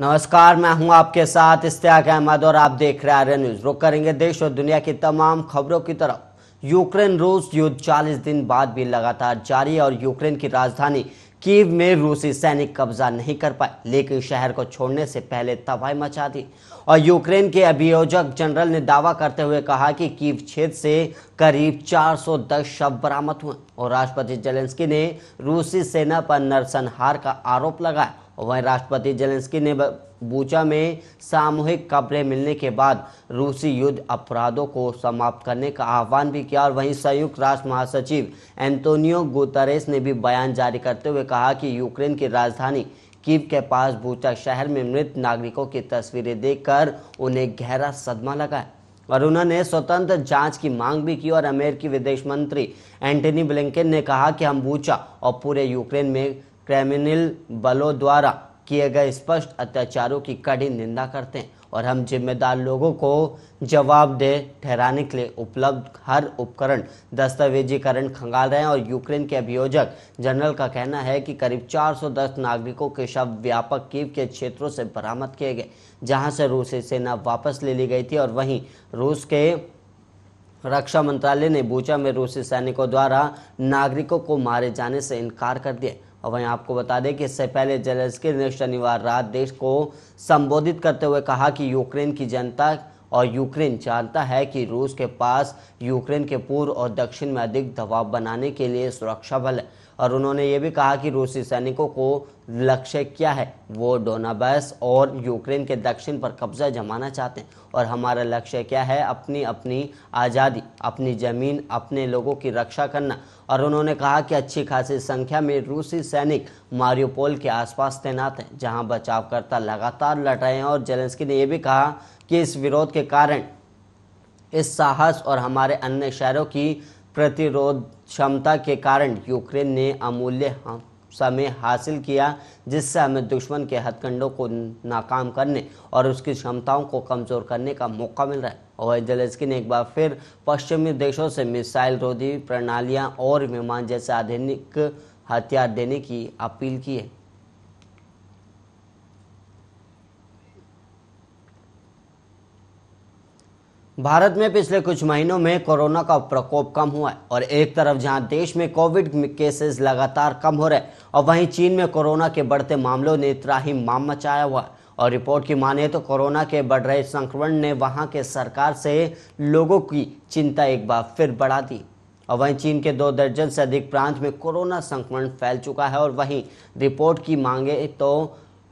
नमस्कार मैं हूं आपके साथ इश्तियाक अहमद और आप देख रहे हैं न्यूज रुक करेंगे देश और दुनिया की तमाम खबरों की तरफ यूक्रेन रूस युद्ध 40 दिन बाद भी लगातार जारी और यूक्रेन की राजधानी कीव में रूसी सैनिक कब्जा नहीं कर पाए लेकिन शहर को छोड़ने से पहले तबाही मचा दी और यूक्रेन के अभियोजक जनरल ने दावा करते हुए कहा कि कीव क्षेत्र से करीब 410 शव बरामद हुए और राष्ट्रपति जेलेंस्की ने रूसी सेना पर नरसंहार का आरोप लगाया और वहीं राष्ट्रपति जेलेंस्की ने बूचा में सामूहिक कब्रें मिलने के बाद रूसी युद्ध अपराधों को समाप्त करने का आह्वान भी किया और वहीं संयुक्त राष्ट्र महासचिव एंटोनियो गुतरेस ने भी बयान जारी करते हुए कहा कि यूक्रेन की राजधानी कीव के पास बूचा शहर में मृत नागरिकों की तस्वीरें देखकर उन्हें गहरा सदमा लगा और उन्होंने स्वतंत्र जांच की मांग भी की और अमेरिकी विदेश मंत्री एंटनी ब्लिंकन ने कहा कि हम बूचा और पूरे यूक्रेन में क्रिमिनल बलों द्वारा किए गए स्पष्ट अत्याचारों की कड़ी निंदा करते हैं और हम जिम्मेदार लोगों को जवाबदेह ठहराने के लिए उपलब्ध हर उपकरण दस्तावेजीकरण खंगाल रहे हैं और यूक्रेन के अभियोजक जनरल का कहना है कि करीब 410 नागरिकों के शव व्यापक कीव के क्षेत्रों से बरामद किए गए जहां से रूसी सेना वापस ले ली गई थी और वहीं रूस के रक्षा मंत्रालय ने बूचा में रूसी सैनिकों द्वारा नागरिकों को मारे जाने से इनकार कर दिया और वहीं आपको बता दें कि इससे पहले जेलेंस्की ने शनिवार रात देश को संबोधित करते हुए कहा कि यूक्रेन की जनता और यूक्रेन जानता है कि रूस के पास यूक्रेन के पूर्व और दक्षिण में अधिक दबाव बनाने के लिए सुरक्षा बल है और उन्होंने ये भी कहा कि रूसी सैनिकों को लक्ष्य क्या है वो डोनाबस और यूक्रेन के दक्षिण पर कब्जा जमाना चाहते हैं और हमारा लक्ष्य क्या है अपनी अपनी आज़ादी अपनी ज़मीन अपने लोगों की रक्षा करना और उन्होंने कहा कि अच्छी खासी संख्या में रूसी सैनिक मारियोपोल के आसपास तैनात हैं जहाँ बचावकर्ता लगातार लड़ रहे हैं और जेलेंस्की ने यह भी कहा कि इस विरोध के कारण इस साहस और हमारे अन्य शहरों की प्रतिरोध क्षमता के कारण यूक्रेन ने अमूल्य समय हासिल किया जिससे हमें दुश्मन के हथकंडों को नाकाम करने और उसकी क्षमताओं को कमज़ोर करने का मौका मिल रहा है और जेलेंस्की ने एक बार फिर पश्चिमी देशों से मिसाइल रोधी प्रणालियां और विमान जैसे आधुनिक हथियार देने की अपील की है भारत में पिछले कुछ महीनों में कोरोना का प्रकोप कम हुआ है और एक तरफ जहां देश में कोविड केसेस लगातार कम हो रहे और वहीं चीन में कोरोना के बढ़ते मामलों ने ही माम मचाया हुआ है और रिपोर्ट की माने तो कोरोना के बढ़ रहे संक्रमण ने वहां के सरकार से लोगों की चिंता एक बार फिर बढ़ा दी और वहीं चीन के दो दर्जन से अधिक प्रांत में कोरोना संक्रमण फैल चुका है और वहीं रिपोर्ट की मांगे तो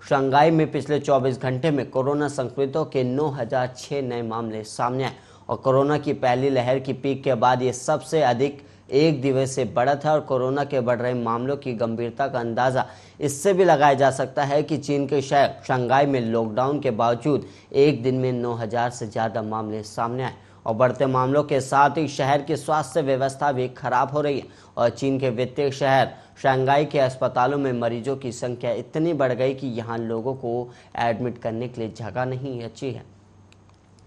शंघाई में पिछले 24 घंटे में कोरोना संक्रमितों के 9006 नए मामले सामने आए और कोरोना की पहली लहर की पीक के बाद ये सबसे अधिक एक दिवस से बढ़ा था और कोरोना के बढ़ रहे मामलों की गंभीरता का अंदाज़ा इससे भी लगाया जा सकता है कि चीन के शहर शंघाई में लॉकडाउन के बावजूद एक दिन में 9000 से ज़्यादा मामले सामने आए और बढ़ते मामलों के साथ ही शहर की स्वास्थ्य व्यवस्था भी खराब हो रही है और चीन के वित्तीय शहर शंघाई के अस्पतालों में मरीजों की संख्या इतनी बढ़ गई कि यहाँ लोगों को एडमिट करने के लिए जगह नहीं अच्छी है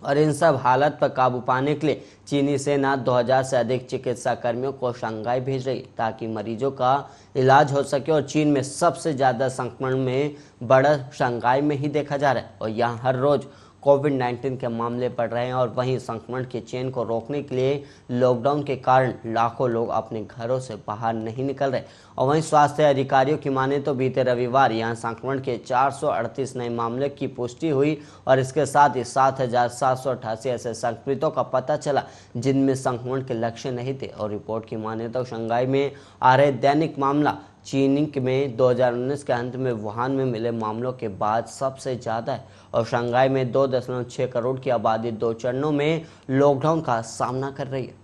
और इन सब हालत पर काबू पाने के लिए चीनी सेना 2000 से अधिक चिकित्सा कर्मियों को शंघाई भेज रही ताकि मरीजों का इलाज हो सके और चीन में सबसे ज़्यादा संक्रमण में बढ़त शंघाई में ही देखा जा रहा है और यहाँ हर रोज़ कोविड 19 के मामले बढ़ रहे हैं और वहीं संक्रमण के चेन को रोकने के लिए लॉकडाउन के कारण लाखों लोग अपने घरों से बाहर नहीं निकल रहे और वहीं स्वास्थ्य अधिकारियों की माने तो बीते रविवार यहां संक्रमण के 438 नए मामले की पुष्टि हुई और इसके साथ ही सात ऐसे संक्रमितों का पता चला जिनमें संक्रमण के लक्ष्य नहीं थे और रिपोर्ट की माने तो शंघाई में आ रहे दैनिक मामला चीनिंग में 2019 के अंत में वुहान में मिले मामलों के बाद सबसे ज़्यादा है और शंघाई में दो दशमलव छह करोड़ की आबादी दो चरणों में लॉकडाउन का सामना कर रही है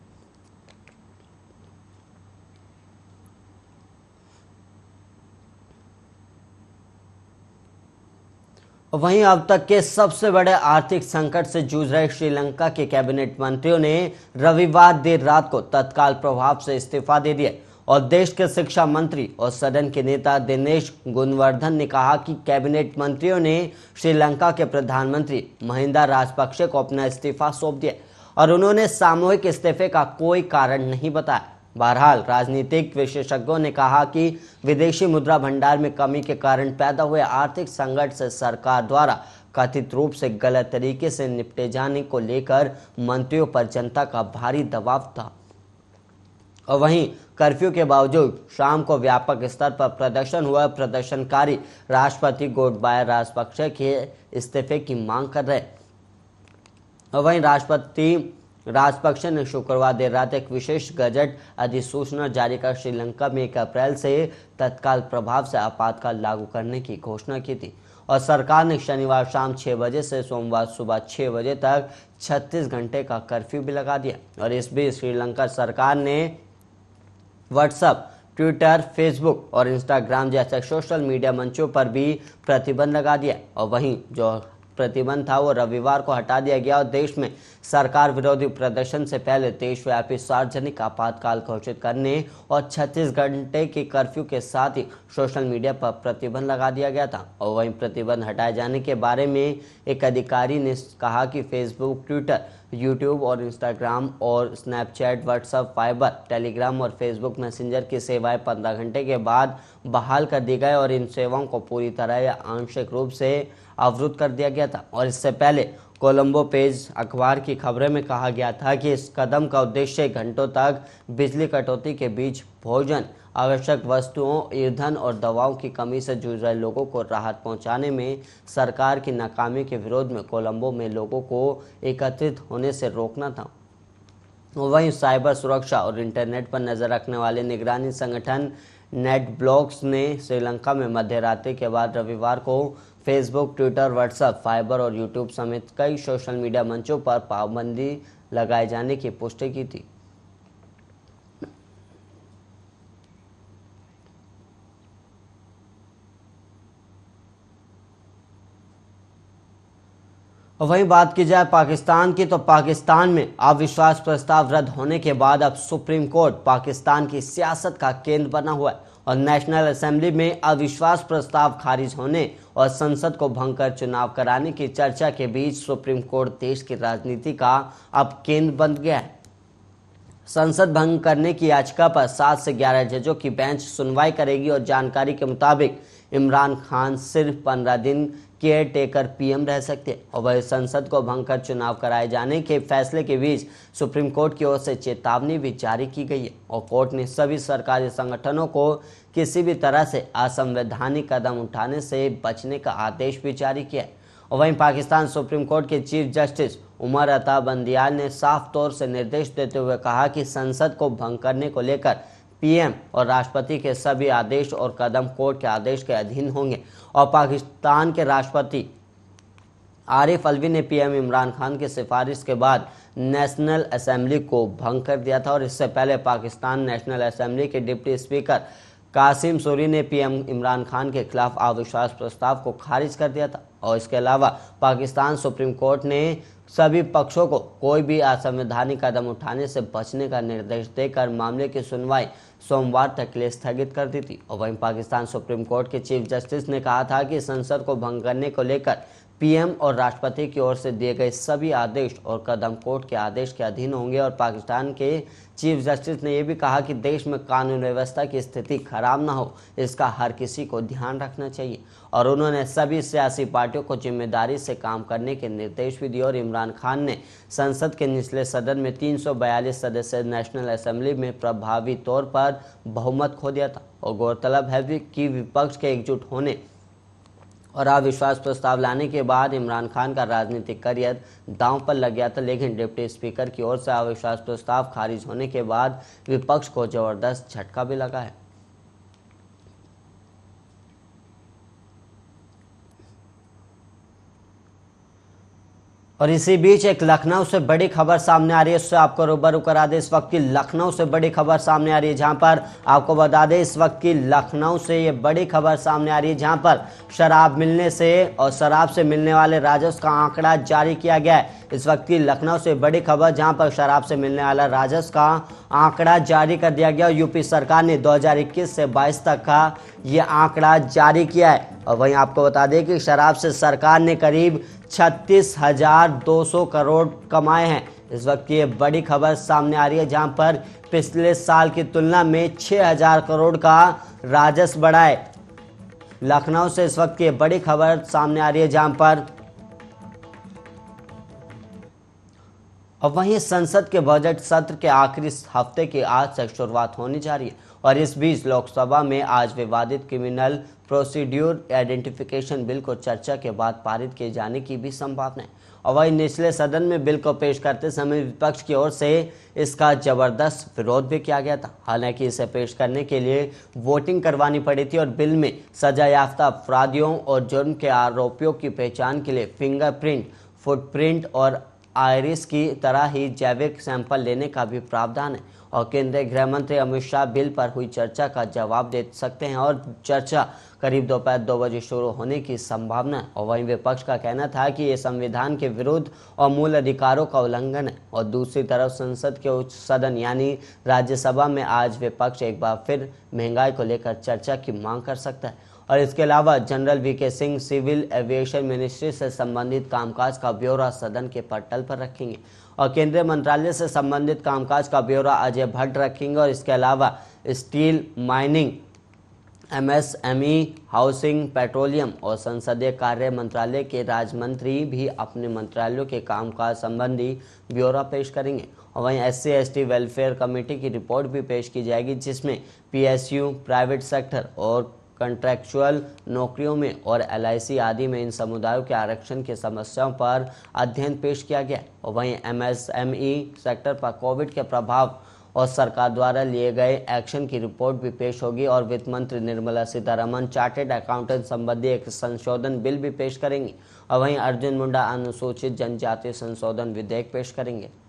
वहीं अब तक के सबसे बड़े आर्थिक संकट से जूझ रहे श्रीलंका के कैबिनेट मंत्रियों ने रविवार देर रात को तत्काल प्रभाव से इस्तीफा दे दिया और देश के शिक्षा मंत्री और सदन के नेता दिनेश गुणवर्धन ने कहा कि कैबिनेट मंत्रियों ने श्रीलंका के प्रधानमंत्री महिंदा राजपक्षे को अपना इस्तीफा सौंप दिया और उन्होंने सामूहिक इस्तीफे का कोई कारण नहीं बताया बहरहाल राजनीतिक विशेषज्ञों ने कहा कि विदेशी मुद्रा भंडार में कमी के कारण पैदा हुए आर्थिक संकट से सरकार द्वारा कथित रूप से गलत तरीके से निपटे जाने को लेकर मंत्रियों पर जनता का भारी दबाव था और वहीं कर्फ्यू के बावजूद शाम को व्यापक स्तर पर प्रदर्शन हुआ प्रदर्शनकारी राष्ट्रपति गोटबाय राजपक्षे के इस्तीफे की मांग कर रहे और वहीं राष्ट्रपति राजपक्षे ने शुक्रवार देर रात एक विशेष गजट अधिसूचना जारी कर श्रीलंका में एक अप्रैल से तत्काल प्रभाव से आपातकाल लागू करने की घोषणा की थी और सरकार ने शनिवार शाम छह बजे से सोमवार सुबह छह बजे तक 36 घंटे का कर्फ्यू भी लगा दिया और इस बीच श्रीलंका सरकार ने व्हाट्सएप ट्विटर फेसबुक और इंस्टाग्राम जैसे सोशल मीडिया मंचों पर भी प्रतिबंध लगा दिया और वहीं जो प्रतिबंध था वो रविवार को हटा दिया गया और देश में सरकार विरोधी प्रदर्शन से पहले देशव्यापी सार्वजनिक आपातकाल घोषित करने और 36 घंटे के कर्फ्यू के साथ ही सोशल मीडिया पर प्रतिबंध लगा दिया गया था और वहीं प्रतिबंध हटाए जाने के बारे में एक अधिकारी ने कहा कि फेसबुक ट्विटर यूट्यूब और इंस्टाग्राम और स्नैपचैट व्हाट्सअप फाइबर टेलीग्राम और फेसबुक मैसेंजर की सेवाएं पंद्रह घंटे के बाद बहाल कर दी गई और इन सेवाओं को पूरी तरह या आंशिक रूप से अवरुद्ध कर दिया गया था और इससे पहले कोलंबो पेज अखबार की खबरें में कहा गया था कि इस कदम का उद्देश्य घंटों तक बिजली कटौती के बीच भोजन आवश्यक वस्तुओं ईंधन और दवाओं की कमी से जूझ रहे लोगों को राहत पहुंचाने में सरकार की नाकामी के विरोध में कोलंबो में लोगों को एकत्रित होने से रोकना था वहीं साइबर सुरक्षा और इंटरनेट पर नज़र रखने वाले निगरानी संगठन नेट ब्लॉक्स ने श्रीलंका में मध्य रात्रि के बाद रविवार को फेसबुक ट्विटर व्हाट्सएप फाइबर और यूट्यूब समेत कई सोशल मीडिया मंचों पर पाबंदी लगाए जाने की पुष्टि की थी वहीं बात की जाए पाकिस्तान की तो पाकिस्तान में अविश्वास प्रस्ताव रद्द होने के बाद अब सुप्रीम कोर्ट पाकिस्तान की सियासत का केंद्र बना हुआ है और नेशनल असेंबली में अविश्वास प्रस्ताव खारिज होने और संसद को भंग कर चुनाव कराने की चर्चा के बीच सुप्रीम कोर्ट देश की राजनीति का अब केंद्र बन गया है संसद भंग करने की याचिका पर सात से ग्यारह जजों की बेंच सुनवाई करेगी और जानकारी के मुताबिक इमरान खान सिर्फ पंद्रह दिन केयर टेकर पीएम रह सकते और वह संसद को भंग कर चुनाव कराए जाने के फैसले के बीच सुप्रीम कोर्ट की ओर से चेतावनी भी जारी की गई है और कोर्ट ने सभी सरकारी संगठनों को किसी भी तरह से असंवैधानिक कदम उठाने से बचने का आदेश भी जारी किया है और वहीं पाकिस्तान सुप्रीम कोर्ट के चीफ जस्टिस उमर अता बंदियाल ने साफ तौर से निर्देश देते हुए कहा कि संसद को भंग करने को लेकर पीएम और राष्ट्रपति के सभी आदेश और कदम कोर्ट के आदेश के अधीन होंगे और पाकिस्तान के राष्ट्रपति आरिफ अलवी ने पीएम इमरान खान की सिफारिश के बाद नेशनल असेंबली को भंग कर दिया था और इससे पहले पाकिस्तान नेशनल असेंबली के डिप्टी स्पीकर कासिम सोरी ने पीएम इमरान खान के खिलाफ अविश्वास प्रस्ताव को खारिज कर दिया था और इसके अलावा पाकिस्तान सुप्रीम कोर्ट ने सभी पक्षों को कोई भी असंवैधानिक कदम उठाने से बचने का निर्देश देकर मामले की सुनवाई सोमवार तक के लिए स्थगित कर दी थी और वहीं पाकिस्तान सुप्रीम कोर्ट के चीफ जस्टिस ने कहा था कि संसद को भंग करने को लेकर पीएम और राष्ट्रपति की ओर से दिए गए सभी आदेश और कदम कोर्ट के आदेश के अधीन होंगे और पाकिस्तान के चीफ जस्टिस ने यह भी कहा कि देश में कानून व्यवस्था की स्थिति खराब ना हो इसका हर किसी को ध्यान रखना चाहिए और उन्होंने सभी सियासी पार्टियों को जिम्मेदारी से काम करने के निर्देश भी दिए और इमरान खान ने संसद के निचले सदन में तीन सदस्य नेशनल असेंबली में प्रभावी तौर पर बहुमत खो दिया था और गौरतलब है कि विपक्ष के एकजुट होने और अविश्वास प्रस्ताव लाने के बाद इमरान खान का राजनीतिक करियर दांव पर लग गया था लेकिन डिप्टी स्पीकर की ओर से अविश्वास प्रस्ताव खारिज होने के बाद विपक्ष को जबरदस्त झटका भी लगा है और इसी बीच एक लखनऊ से बड़ी खबर सामने आ रही है उससे आपको रूबरू करा दे इस वक्त की लखनऊ से बड़ी खबर सामने आ रही है जहां पर आपको बता दें इस वक्त की लखनऊ से ये बड़ी खबर सामने आ रही है जहां पर शराब मिलने से और शराब से मिलने वाले राजस्व का आंकड़ा जारी किया गया है इस वक्त की लखनऊ से बड़ी खबर जहां पर शराब से मिलने वाला राजस्व का आंकड़ा जारी कर दिया गया यूपी सरकार ने 2021 से 22 तक का ये आंकड़ा जारी किया है और वहीं आपको बता दें कि शराब से सरकार ने करीब छत्तीस हजार दो सौ करोड़ कमाए हैं इस वक्त की बड़ी खबर सामने आ रही है जहां पर पिछले साल की तुलना में 6000 करोड़ का राजस्व बढ़ाए लखनऊ से इस वक्त की बड़ी खबर सामने आ रही है जहां पर वहीं संसद के बजट सत्र के आखिरी हफ्ते की आज से शुरुआत होने जा रही है और इस बीच लोकसभा में आज विवादित क्रिमिनल प्रोसीड्योर आइडेंटिफिकेशन बिल को चर्चा के बाद पारित किए जाने की भी संभावना है और वहीं निचले सदन में बिल को पेश करते समय विपक्ष की ओर से इसका जबरदस्त विरोध भी किया गया था हालांकि इसे पेश करने के लिए वोटिंग करवानी पड़ी थी और बिल में सजायाफ्ता अपराधियों और जुर्म के आरोपियों की पहचान के लिए फिंगरप्रिंट फुटप्रिंट और आयरिस की तरह ही जैविक सैंपल लेने का भी प्रावधान है और केंद्रीय गृह मंत्री अमित शाह बिल पर हुई चर्चा का जवाब दे सकते हैं और चर्चा करीब दोपहर दो बजे शुरू होने की संभावना है और वहीं विपक्ष का कहना था कि ये संविधान के विरुद्ध और मूल अधिकारों का उल्लंघन है और दूसरी तरफ संसद के उच्च सदन यानी राज्यसभा में आज विपक्ष एक बार फिर महंगाई को लेकर चर्चा की मांग कर सकता है और इसके अलावा जनरल वी के सिंह सिविल एविएशन मिनिस्ट्री से संबंधित कामकाज का ब्यौरा सदन के पटल पर रखेंगे और केंद्रीय मंत्रालय से संबंधित कामकाज का ब्यौरा अजय भट्ट रखेंगे और इसके अलावा steel mining MSME housing petroleum और संसदीय कार्य मंत्रालय के राज्य मंत्री भी अपने मंत्रालयों के कामकाज संबंधी ब्यौरा पेश करेंगे और वहीं एस सी वेलफेयर कमेटी की रिपोर्ट भी पेश की जाएगी जिसमें पीएसयू प्राइवेट सेक्टर और कंट्रैक्चुअल नौकरियों में और एल आदि में इन समुदायों के आरक्षण की समस्याओं पर अध्ययन पेश किया गया और वहीं एमएसएमई सेक्टर e पर कोविड के प्रभाव और सरकार द्वारा लिए गए एक्शन की रिपोर्ट भी पेश होगी और वित्त मंत्री निर्मला सीतारमन चार्टेड अकाउंटेंट संबंधी एक संशोधन बिल भी पेश करेंगी और वहीं अर्जुन मुंडा अनुसूचित जनजातीय संशोधन विधेयक पेश करेंगे